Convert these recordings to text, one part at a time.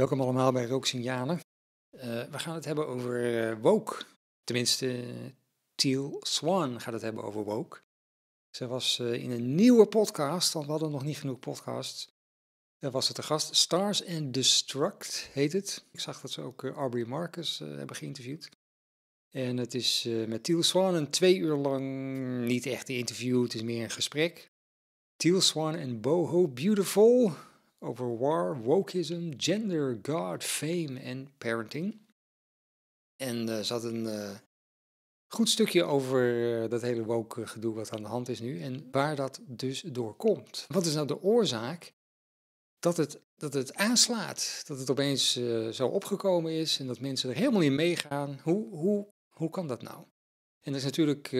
Welkom allemaal bij Rooksignalen. Uh, we gaan het hebben over uh, woke. Tenminste, Teal Swan gaat het hebben over woke. Ze was eh, in een nieuwe podcast, want we hadden nog niet genoeg podcasts. Daar was ze te gast. Stars and Destruct heet het. Ik zag dat ze ook Aubrey Marcus hebben geïnterviewd. En het is met Teal Swan een twee uur lang niet echt een interview, het is meer een gesprek. Teal Swan en Boho Beautiful over war, wokeism, gender, God, fame en parenting. En uh, ze had een eh, goed stukje over eh, dat hele woke gedoe wat aan de hand is nu en waar dat dus door komt. Wat is nou de oorzaak dat het, dat het aanslaat, dat het opeens zo opgekomen is en dat mensen er helemaal in meegaan? Hoe, hoe, hoe kan dat nou? En dat is natuurlijk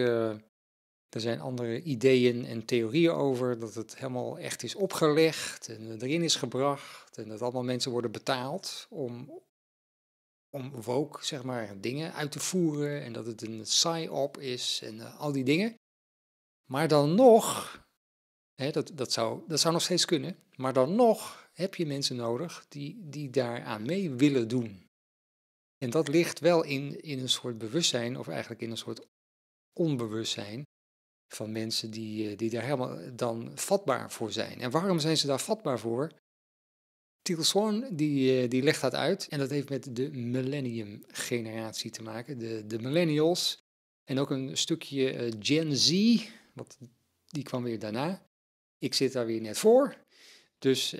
er zijn andere ideeën en theorieën over dat het helemaal echt is opgelegd en erin is gebracht en dat allemaal mensen worden betaald om, om woke, zeg maar, dingen uit te voeren en dat het een psy-op is en eh, al die dingen. Maar dan nog, hè, dat, dat, zou, dat zou nog steeds kunnen, maar dan nog heb je mensen nodig die, die daaraan mee willen doen. En dat ligt wel in, in een soort bewustzijn, of eigenlijk in een soort onbewustzijn, van mensen die, eh, die daar helemaal dan vatbaar voor zijn. En waarom zijn ze daar vatbaar voor? Tielson die, eh, die legt dat uit en dat heeft met de millennium generatie te maken, de, de millennials. En ook een stukje eh, Gen Z, want die kwam weer daarna. Ik zit daar weer net voor. Dus uh,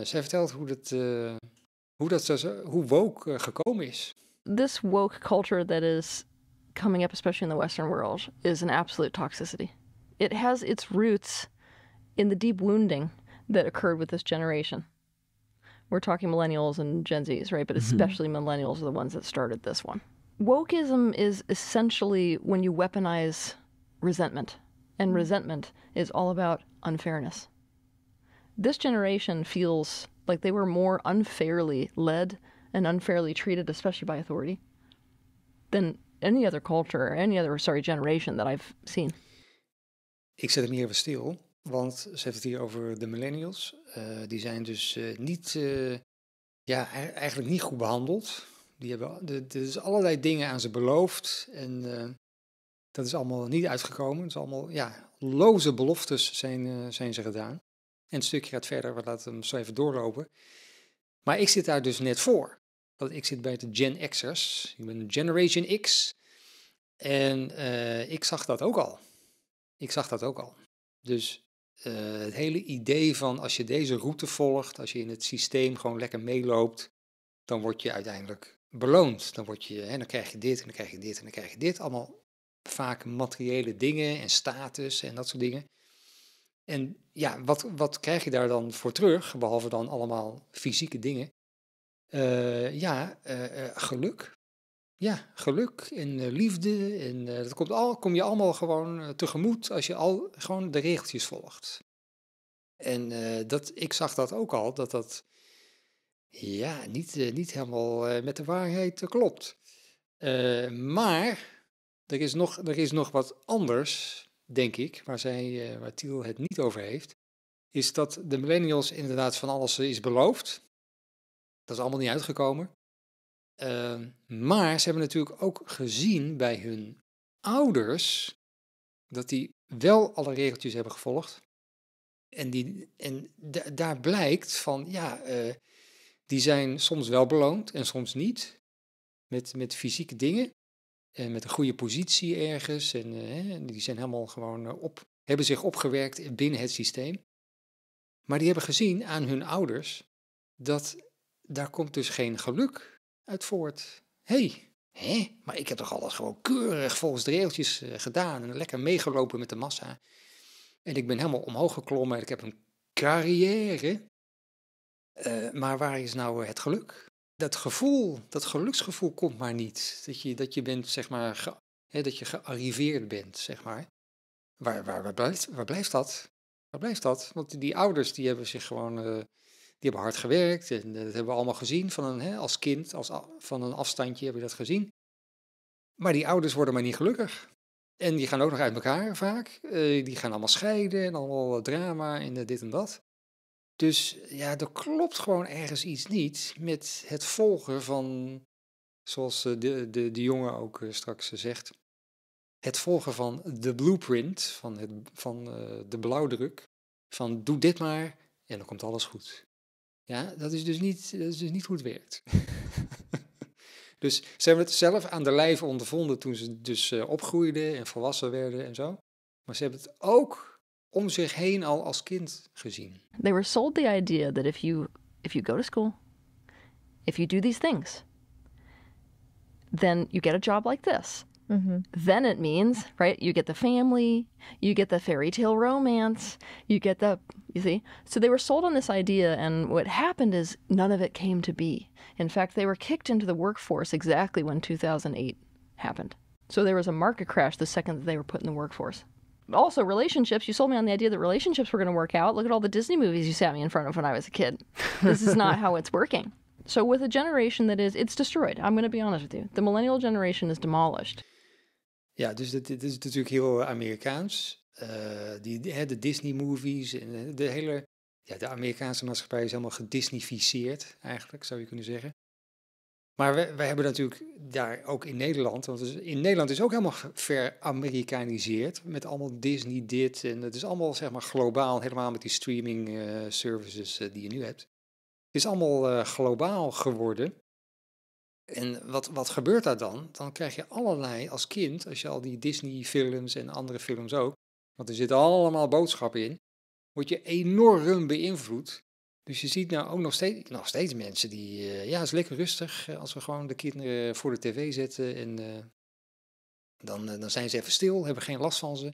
zij vertelt hoe dat, hoe dat hoe woke gekomen is. This woke culture that is coming up, especially in the Western world, is an absolute toxicity. It has its roots in the deep wounding that occurred with this generation. We're talking millennials and Gen Zs, right? But mm-hmm. especially mm-hmm. millennials are the ones that started this one. Wokeism is essentially when you weaponize resentment, and mm-hmm. resentment is all about unfairness. This generation feels like they were more unfairly led and unfairly treated, especially by authority, than any other culture, any other, sorry, generation that I've seen. Ik zet hem hier even stil, want ze heeft het hier over de millennials. Eh, die zijn dus eh, niet, eh, ja, e-, eigenlijk niet goed behandeld. Die hebben de, is allerlei dingen aan ze beloofd en dat is allemaal niet uitgekomen. Het is allemaal, ja, loze beloftes zijn, zijn ze gedaan. En een stukje gaat verder, we laten hem zo even doorlopen. Maar ik zit daar dus net voor dat ik zit bij de Gen X'ers. Ik ben een Generation X. En eh, ik zag dat ook al. Ik zag dat ook al. Dus eh, het hele idee van als je deze route volgt, als je in het systeem gewoon lekker meeloopt, dan word je uiteindelijk beloond. Dan, word je, hè, dan krijg je dit en dan krijg je dit en dan krijg je dit. Allemaal vaak materiële dingen en status en dat soort dingen. En ja, wat, wat krijg je daar dan voor terug, behalve dan allemaal fysieke dingen? Eh, ja, eh, eh, geluk. Ja, geluk en liefde. En dat komt al, kom je allemaal gewoon tegemoet als je al gewoon de regeltjes volgt. En dat, ik zag dat ook al, dat dat ja, niet, niet helemaal met de waarheid klopt. maar er is, nog, er is nog wat anders, denk ik, waar, zij, waar Tiel het niet over heeft, is dat de millennials inderdaad van alles is beloofd. Dat is allemaal niet uitgekomen. Ehm, maar ze hebben natuurlijk ook gezien bij hun ouders dat die wel alle regeltjes hebben gevolgd. En, die, en daar blijkt van, ja, eh, die zijn soms wel beloond en soms niet. Met, met fysieke dingen. En met een goede positie ergens. En eh, die zijn helemaal gewoon eh, op, hebben zich opgewerkt binnen het systeem. Maar die hebben gezien aan hun ouders dat daar komt dus geen geluk uit voort. hey, hè? maar ik heb toch alles gewoon keurig volgens de regeltjes eh, gedaan en lekker meegelopen met de massa. En ik ben helemaal omhoog geklommen en ik heb een carrière. Eh, maar waar is nou het geluk? Dat gevoel, dat geluksgevoel komt maar niet. Dat je, dat je bent, zeg maar, hè, dat je gearriveerd bent, zeg maar. Waar, waar, blijft, waar blijft dat? Waar blijft dat? Want die ouders die hebben zich gewoon eh, die hebben hard gewerkt en dat hebben we allemaal gezien van een, hè, als kind, als, van een afstandje heb je dat gezien. Maar die ouders worden maar niet gelukkig. En die gaan ook nog uit elkaar vaak. Eh, die gaan allemaal scheiden en allemaal drama en eh, dit en dat. Dus ja, er klopt gewoon ergens iets niet met het volgen van, zoals eh, de, de, de jongen ook straks zegt, het volgen van de blueprint, van, het, van de blauwdruk, van doe dit maar en dan komt alles goed. Ja, dat is dus niet, dat is dus niet hoe het werkt. dus ze hebben het zelf aan de lijf ondervonden toen ze dus eh, opgroeiden en volwassen werden en zo. Maar ze hebben het ook om zich heen al als kind gezien. They were sold the idea that if you if you go to school, if you do these things, then you get a job like this. Mm-hmm. Then it means, right, you get the family, you get the fairy tale romance, you get the, you see? So they were sold on this idea, and what happened is none of it came to be. In fact, they were kicked into the workforce exactly when 2008 happened. So there was a market crash the second that they were put in the workforce. Also, relationships. You sold me on the idea that relationships were going to work out. Look at all the Disney movies you sat me in front of when I was a kid. This is not how it's working. So, with a generation that is, it's destroyed. I'm going to be honest with you. The millennial generation is demolished. Ja, dus het is natuurlijk heel Amerikaans. Eh, die, de, de Disney-movies en eh, de hele... Ja, de Amerikaanse maatschappij is helemaal gedisnificeerd eigenlijk, zou je kunnen zeggen. Maar we, wij hebben natuurlijk daar ook in Nederland, want in Nederland is ook helemaal ver-Amerikaniseerd met allemaal Disney dit en het is allemaal zeg maar globaal, helemaal met die streaming eh, services die je nu hebt. Het is allemaal globaal geworden. En wat, wat gebeurt daar dan? Dan krijg je allerlei als kind, als je al die Disney-films en andere films ook, want er zitten allemaal boodschappen in, word je enorm beïnvloed. Dus je ziet nou ook nog steeds, nog steeds mensen die, eh, ja, het is lekker rustig eh, als we gewoon de kinderen voor de tv zetten en eh, dan, dan zijn ze even stil, hebben geen last van ze.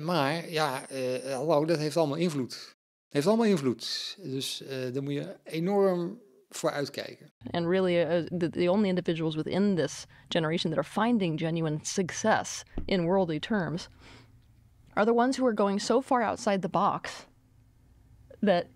maar ja, hallo, dat heeft allemaal invloed. Het heeft allemaal invloed. Dus dan moet je enorm vooruitkijken. And really, uh, the, the, only individuals within this generation that are finding genuine success in worldly terms are the ones who are going so far outside the box that,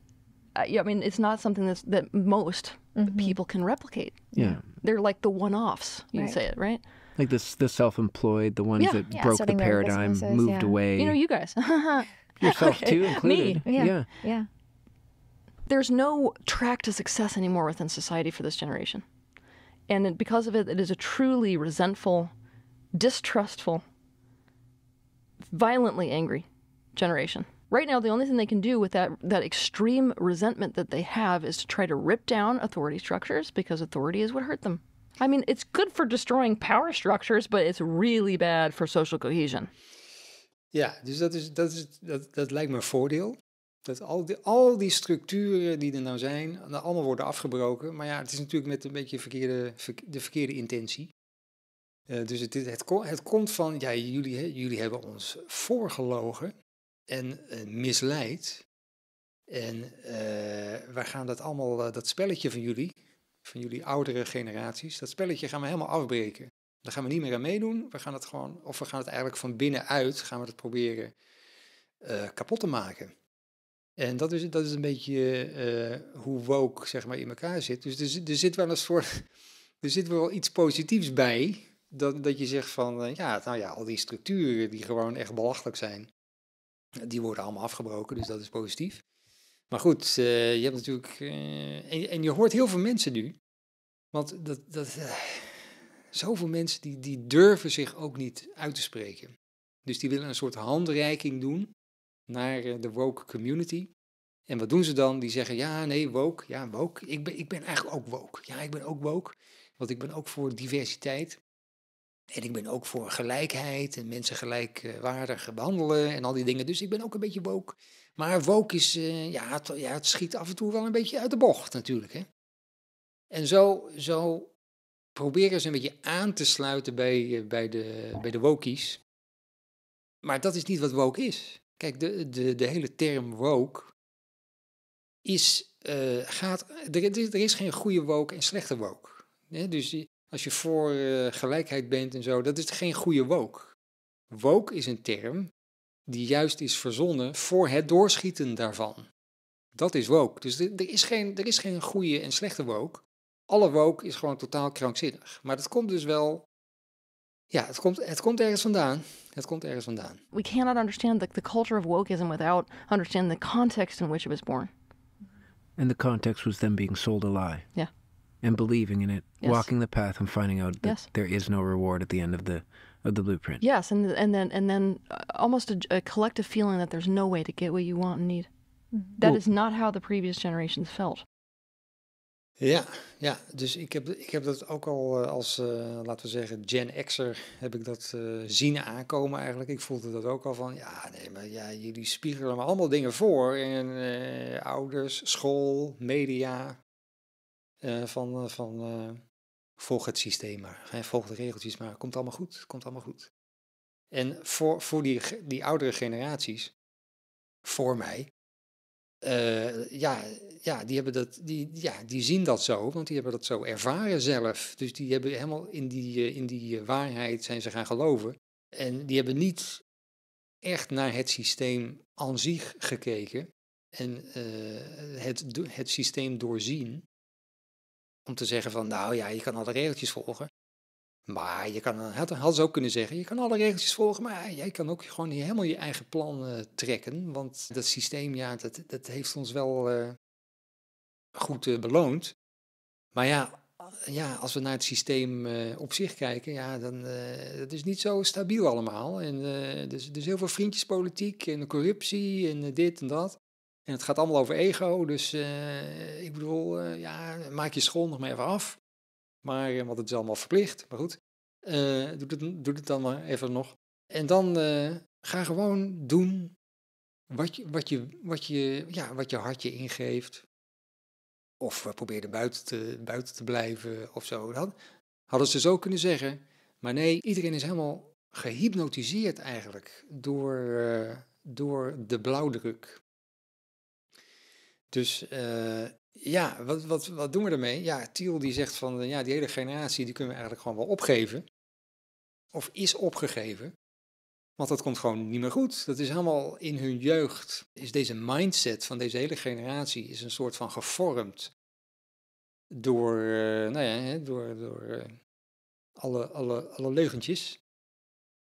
uh, I mean, it's not something that's, that most mm -hmm. people can replicate. Yeah. They're like the one offs, you right. say it, right? Like this, the self-employed, the ones yeah. that yeah, broke the paradigm, moved yeah. away. You know, you guys, yourself okay. too included. Me. yeah, yeah. There's no track to success anymore within society for this generation. And because of it, it is a truly resentful, distrustful, violently angry generation. Right now, the only thing they can do with that, that extreme resentment that they have is to try to rip down authority structures because authority is what hurt them. I mean, it's good for destroying power structures, but it's really bad for social cohesion. Yeah, dus dat is, dat is, dat, dat lijkt me een voordeel. Dat al die, al die structuren die er nou zijn, allemaal worden afgebroken. Maar ja, het is natuurlijk met een beetje verkeerde, de verkeerde intentie. Eh, dus het, het, komt van, ja, jullie, jullie hebben ons voorgelogen en eh, misleid. En uh, wij gaan dat allemaal, dat spelletje van jullie, van jullie oudere generaties, dat spelletje gaan we helemaal afbreken. Daar gaan we niet meer aan meedoen. We gaan het gewoon, of we gaan het eigenlijk van binnenuit, gaan we het proberen kapot te maken. En dat is, dat is een beetje eh, hoe woke zeg maar, in elkaar zit. Dus er, er zit wel eens voor, er zit wel iets positiefs bij. Dat, dat je zegt van, eh, ja, nou ja, al die structuren die gewoon echt belachelijk zijn, die worden allemaal afgebroken, dus dat is positief. Maar goed, eh, je hebt natuurlijk, en, en, je hoort heel veel mensen nu, want dat, dat, zoveel mensen die, die durven zich ook niet uit te spreken. Dus die willen een soort handreiking doen naar eh, de woke community. En wat doen ze dan? Die zeggen, ja, nee, woke, ja, woke. Ik ben, ik ben eigenlijk ook woke. Ja, ik ben ook woke, want ik ben ook voor diversiteit. En ik ben ook voor gelijkheid en mensen gelijkwaardig behandelen en al die dingen. Dus ik ben ook een beetje woke. Maar woke is, eh, ja, het, ja, het schiet af en toe wel een beetje uit de bocht natuurlijk. Hè? En zo, zo proberen ze een beetje aan te sluiten bij, eh, bij, de, bij de wokies. Maar dat is niet wat woke is. Kijk, de, de, de hele term woke is, eh, gaat, er, er is geen goede woke en slechte woke. dus als je voor eh, gelijkheid bent en zo, dat is geen goede woke. Woke is een term die juist is verzonnen voor het doorschieten daarvan. Dat is woke. Dus er, er is, geen, er is geen goede en slechte woke. Alle woke is gewoon totaal krankzinnig. Maar dat komt dus wel Ja, het komt, het komt ergens vandaan. Het komt ergens vandaan. We cannot understand the, the culture of wokeism without understanding the context in which it was born. And the context was them being sold a lie. Yeah. And believing in it, yes. walking the path and finding out that yes. there is no reward at the end of the of the blueprint. Yes, and and then and then uh, almost a, a collective feeling that there's no way to get what you want and need. Mm-hmm. That well, is not how the previous generations felt. Ja, ja, dus ik heb, ik heb dat ook al eh, als, eh, laten we zeggen, Gen X'er heb ik dat eh, zien aankomen eigenlijk. Ik voelde dat ook al van, ja, nee, maar ja, jullie spiegelen me allemaal dingen voor. En ouders, school, media, van, van volg het systeem maar, hè, volg de regeltjes maar, komt allemaal goed, komt allemaal goed. En voor, voor die, die oudere generaties, voor mij, eh, ja, ja, die hebben dat, die, ja, die zien dat zo, want die hebben dat zo ervaren zelf. Dus die hebben helemaal in die, eh, in die eh, waarheid zijn ze gaan geloven. En die hebben niet echt naar het systeem aan zich gekeken en het, het systeem doorzien. Om te zeggen van, nou ja, je kan alle regeltjes volgen. Maar je kan, had, had ze ook kunnen zeggen, je kan alle regeltjes volgen, maar jij kan ook gewoon helemaal je eigen plan eh, trekken. Want dat systeem, ja, dat, dat heeft ons wel eh, goed eh, beloond. Maar ja, ja, als we naar het systeem op zich kijken, ja, dan dat is niet zo stabiel allemaal. En dus, is dus heel veel vriendjespolitiek en corruptie en dit en dat. En het gaat allemaal over ego, dus ik bedoel, ja, maak je school nog maar even af. Maar, eh, want het is allemaal verplicht. Maar goed, uh, doe, het, het dan maar even nog. En dan eh, ga gewoon doen wat je, wat, je, wat, je, ja, wat je hartje ingeeft. Of probeer er buiten te, buiten te blijven of zo. hadden ze zo kunnen zeggen. Maar nee, iedereen is helemaal gehypnotiseerd eigenlijk door, door de blauwdruk. Dus ja, wat, wat, wat doen we ermee? Ja, Tiel die zegt van ja, die hele generatie die kunnen we eigenlijk gewoon wel opgeven. Of is opgegeven. Want dat komt gewoon niet meer goed. Dat is helemaal in hun jeugd. Is deze mindset van deze hele generatie is een soort van gevormd door, eh, nou ja, door, door eh, alle, alle, alle leugentjes.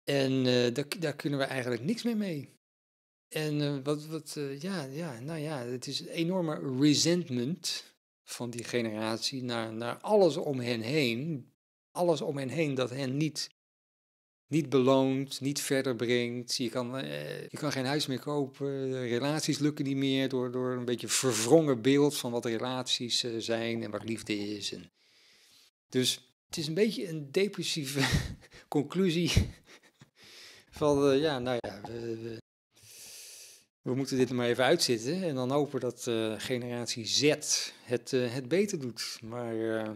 En eh, daar, daar kunnen we eigenlijk niks meer mee. En eh, wat, wat eh, ja, ja, nou ja, het is een enorme resentment van die generatie naar, naar alles om hen heen. Alles om hen heen dat hen niet, niet beloont, niet verder brengt. Je kan, eh, je kan geen huis meer kopen, relaties lukken niet meer door, door een beetje verwrongen beeld van wat relaties zijn en wat liefde is. dus het is een beetje een depressieve conclusie van, ja, nou ja, we we moeten dit maar even uitzitten en dan hopen dat eh, generatie Z het, eh, het beter doet. Maar eh,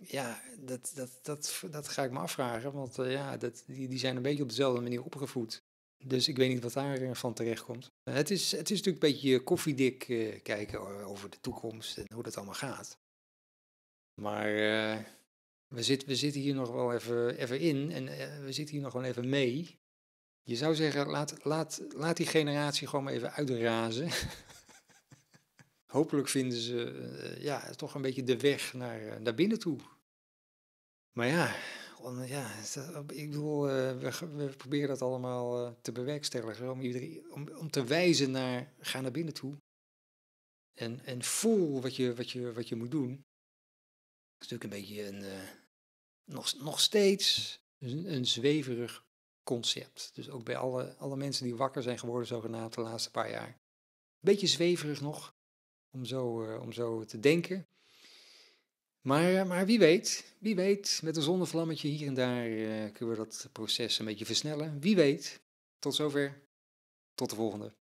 ja, dat, dat, dat, dat ga ik me afvragen, want ja, dat, die, die zijn een beetje op dezelfde manier opgevoed. Dus ik weet niet wat daar van terecht komt. Het is, het is natuurlijk een beetje koffiedik kijken over de toekomst en hoe dat allemaal gaat. Maar we, zitten we zitten hier nog wel even, even in en we zitten hier nog wel even mee. Je zou zeggen, laat, laat, laat die generatie gewoon maar even uitrazen. Hopelijk vinden ze eh, ja, toch een beetje de weg naar, eh, naar binnen toe. Maar ja, ja eh, ik bedoel, we, proberen dat allemaal te bewerkstelligen. Om, iedereen, om, om te wijzen naar, ga naar binnen toe. En, en voel wat je, wat, je, wat je moet doen. Dat is natuurlijk een beetje een, nog, nog steeds een zweverig concept. Dus ook bij alle, alle mensen die wakker zijn geworden zogenaamd de laatste paar jaar. Beetje zweverig nog, om zo, eh, om zo te denken. Maar, eh, maar wie weet, wie weet, met een zonnevlammetje hier en daar eh, kunnen we dat proces een beetje versnellen. Wie weet, tot zover, tot de volgende.